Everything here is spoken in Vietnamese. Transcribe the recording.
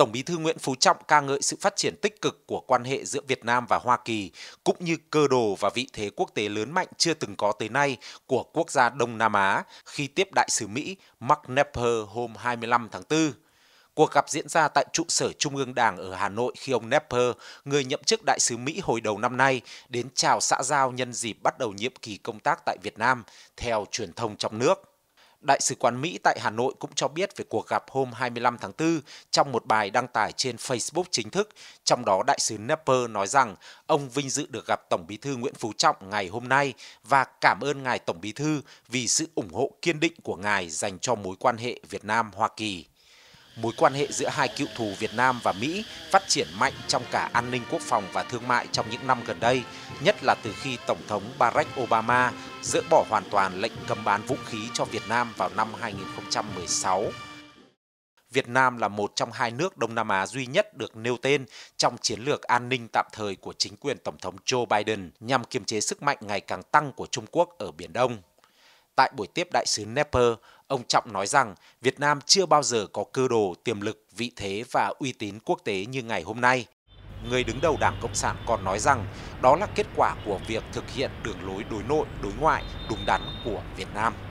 Tổng Bí thư Nguyễn Phú Trọng ca ngợi sự phát triển tích cực của quan hệ giữa Việt Nam và Hoa Kỳ cũng như cơ đồ và vị thế quốc tế lớn mạnh chưa từng có tới nay của quốc gia Đông Nam Á khi tiếp đại sứ Mỹ Mark Nepper hôm 25 tháng 4. Cuộc gặp diễn ra tại trụ sở Trung ương Đảng ở Hà Nội khi ông Nepper, người nhậm chức đại sứ Mỹ hồi đầu năm nay, đến chào xã giao nhân dịp bắt đầu nhiệm kỳ công tác tại Việt Nam, theo truyền thông trong nước. Đại sứ quán Mỹ tại Hà Nội cũng cho biết về cuộc gặp hôm 25 tháng 4 trong một bài đăng tải trên Facebook chính thức, trong đó đại sứ Nepper nói rằng ông vinh dự được gặp Tổng Bí thư Nguyễn Phú Trọng ngày hôm nay và cảm ơn ngài Tổng Bí thư vì sự ủng hộ kiên định của ngài dành cho mối quan hệ Việt Nam Hoa Kỳ mối quan hệ giữa hai cựu thù Việt Nam và Mỹ phát triển mạnh trong cả an ninh quốc phòng và thương mại trong những năm gần đây, nhất là từ khi Tổng thống Barack Obama dỡ bỏ hoàn toàn lệnh cấm bán vũ khí cho Việt Nam vào năm 2016. Việt Nam là một trong hai nước Đông Nam Á duy nhất được nêu tên trong chiến lược an ninh tạm thời của chính quyền Tổng thống Joe Biden nhằm kiềm chế sức mạnh ngày càng tăng của Trung Quốc ở Biển Đông. Tại buổi tiếp đại sứ Nepper. Ông Trọng nói rằng Việt Nam chưa bao giờ có cơ đồ, tiềm lực, vị thế và uy tín quốc tế như ngày hôm nay. Người đứng đầu Đảng Cộng sản còn nói rằng đó là kết quả của việc thực hiện đường lối đối nội, đối ngoại đúng đắn của Việt Nam.